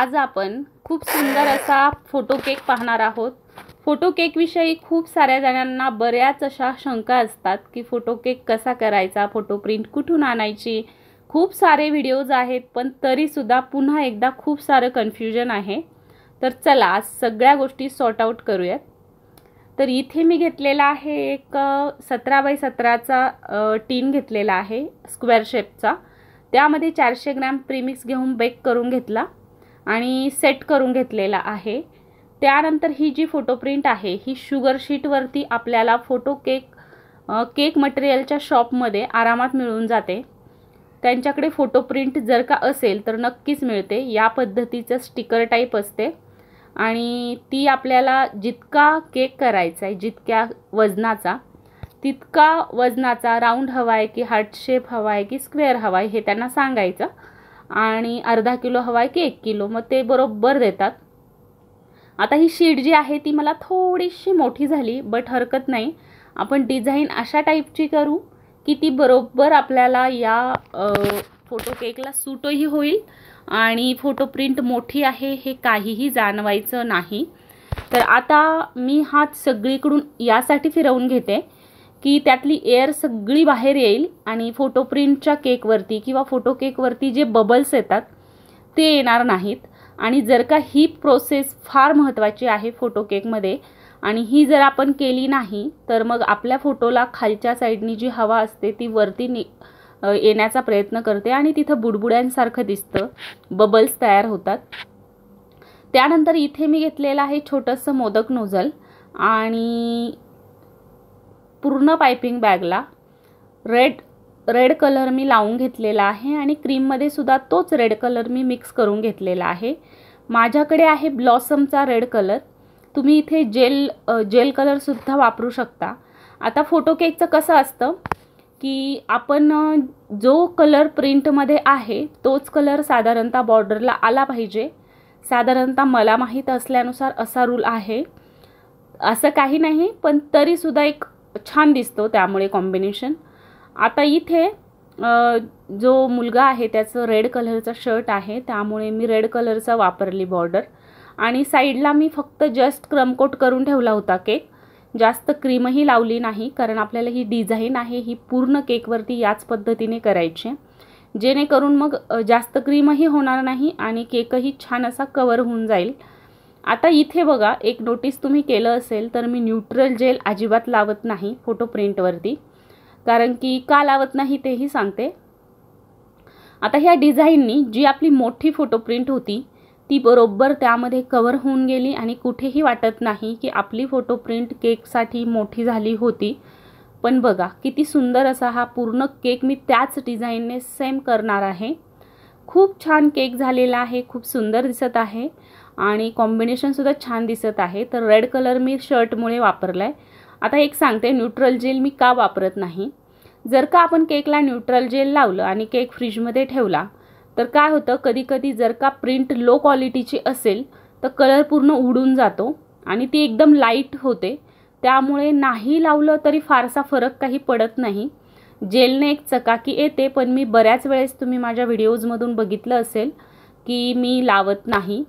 आज आपण खूप सुंदर असा फोटो केक पाहणार आहोत फोटो केकविषयी खूप साऱ्या जणांना बऱ्याच अशा शंका असतात की फोटो केक कसा करायचा फोटो प्रिंट कुठून आणायची खूप सारे व्हिडिओज आहेत पण तरीसुद्धा पुन्हा एकदा खूप सारं कन्फ्युजन आहे तर चला आज सगळ्या गोष्टी सॉर्ट आऊट करूयात तर इथे मी घेतलेला आहे एक सतरा बाय सतराचा टीन घेतलेला आहे स्क्वेअर शेपचा त्यामध्ये चारशे ग्रॅम प्रीमिक्स घेऊन बेक करून घेतला आणि सेट करून घेतलेला आहे त्यानंतर ही जी फोटो प्रिंट आहे ही शुगर शीटवरती आपल्याला फोटो केक केक मटेरियलच्या शॉपमध्ये आरामात मिळून जाते त्यांच्याकडे फोटो प्रिंट जर का असेल तर नक्कीच मिळते या पद्धतीचं स्टिकर टाईप असते आणि ती आपल्याला जितका केक करायचा आहे जितक्या वजनाचा तितका वजनाचा राऊंड हवा आहे की हार्ट शेप हवा आहे की स्क्वेअर हवा आहे हे त्यांना सांगायचं आणि अर्धा किलो हवा आहे की एक किलो मग ते बरोबर देतात आता ही शीट जी आहे ती मला थोडीशी मोठी झाली बट हरकत नाही आपण डिझाईन अशा टाईपची करू की ती बरोबर आपल्याला या फोटो केकला सूटही होईल आणि फोटो प्रिंट मोठी आहे हे काहीही जाणवायचं नाही तर आता मी हात सगळीकडून यासाठी फिरवून घेते की त्यातली एअर सगळी बाहेर येईल आणि फोटो प्रिंटच्या केकवरती किंवा फोटो केकवरती जे बबल्स येतात ते येणार नाहीत आणि जर का ही प्रोसेस फार महत्त्वाची आहे फोटो केकमध्ये आणि ही जर आपण केली नाही तर मग आपल्या फोटोला खालच्या साईडनी जी हवा असते ती वरती नि येण्याचा प्रयत्न करते आणि तिथं बुडबुड्यांसारखं दिसतं बबल्स तयार होतात त्यानंतर इथे मी घेतलेलं आहे छोटंसं मोदक नोझल आणि पूर्ण पायपिंग बॅगला रेड रेड कलर मी लावून घेतलेला आहे आणि क्रीममध्ये सुद्धा तोच रेड कलर मी मिक्स करून घेतलेला आहे माझ्याकडे आहे ब्लॉसमचा रेड कलर तुम्ही इथे जेल जेल कलरसुद्धा वापरू शकता आता फोटो केकचं कसं असतं की आपण जो कलर प्रिंटमध्ये आहे तोच कलर साधारणतः बॉर्डरला आला पाहिजे साधारणतः मला माहीत असल्यानुसार असा रूल आहे असं काही नाही पण तरीसुद्धा एक छान दिसतो त्यामुळे कॉम्बिनेशन आता इथे जो मुलगा आहे त्याचं रेड कलरचा शर्ट आहे त्यामुळे मी रेड कलरचा वापरली बॉर्डर आणि साईडला मी फक्त जस्ट क्रमकोट करून ठेवला होता केक जास्त क्रीमही लावली नाही कारण आपल्याला ही डिझाईन आहे ही पूर्ण केकवरती याच पद्धतीने करायची जेणेकरून मग जास्त क्रीमही होणार नाही आणि केकही छान असा कवर होऊन जाईल आता इथे बघा एक नोटीस तुम्ही केलं असेल तर मी न्यूट्रल जेल अजिबात लावत नाही फोटो प्रिंटवरती कारण की का लावत नाही तेही सांगते आता ह्या डिझाईननी जी आपली मोठी फोटो प्रिंट होती ती बरोबर त्यामध्ये कवर होऊन गेली आणि कुठेही वाटत नाही की आपली फोटो प्रिंट केकसाठी मोठी झाली होती पण बघा किती सुंदर असा हा पूर्ण केक मी त्याच डिझाईनने सेम करणार आहे खूप छान केक झालेला आहे खूप सुंदर दिसत आहे आणि कॉम्बिनेशनसुद्धा छान दिसत आहे तर रेड कलर मी शर्टमुळे वापरला आहे आता एक सांगते न्यूट्रल जेल मी का वापरत नाही जर का आपण केकला न्यूट्रल जेल लावलं आणि केक फ्रीजमध्ये ठेवला तर काय होतं कधीकधी जर का प्रिंट लो क्वालिटीची असेल तर कलर पूर्ण उडून जातो आणि ती एकदम लाईट होते त्यामुळे नाही लावलं तरी फारसा फरक काही पडत नाही जेलने एक चकाकी येते पण मी बऱ्याच वेळेस तुम्ही माझ्या व्हिडिओजमधून बघितलं असेल की मी लावत नाही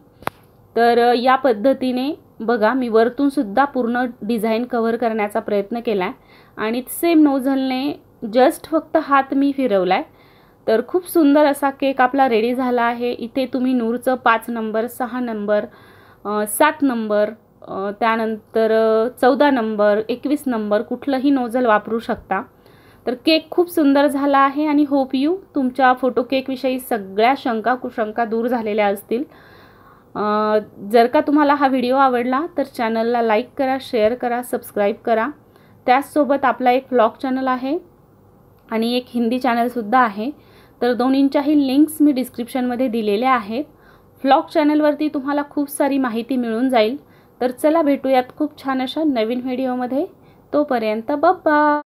तर या पद्धतीने बघा मी वरतूनसुद्धा पूर्ण डिझाईन कवर करण्याचा प्रयत्न केला आहे आणि सेम नोझलने जस्ट फक्त हात मी फिरवला आहे तर खूप सुंदर असा केक आपला रेडी झाला आहे इथे तुम्ही नूरचं पाच नंबर सहा नंबर सात नंबर त्यानंतर चौदा नंबर एकवीस नंबर कुठलंही नोझल वापरू शकता तर केक खूप सुंदर झाला आहे आणि होप यू तुमच्या फोटो केकविषयी सगळ्या शंका कुशंका दूर झालेल्या असतील जर का तुम्हाला हा व्हिडिओ आवडला तर चॅनलला लाईक करा शेअर करा सबस्क्राईब करा त्याचसोबत आपला एक ब्लॉग चॅनल आहे आणि एक हिंदी चॅनलसुद्धा आहे तर दोन्हींच्याही लिंक्स मी डिस्क्रिप्शनमध्ये दिलेल्या आहेत ब्लॉग चॅनलवरती तुम्हाला खूप सारी माहिती मिळून जाईल तर चला भेटूयात खूप छान अशा नवीन व्हिडिओमध्ये तोपर्यंत बब्बा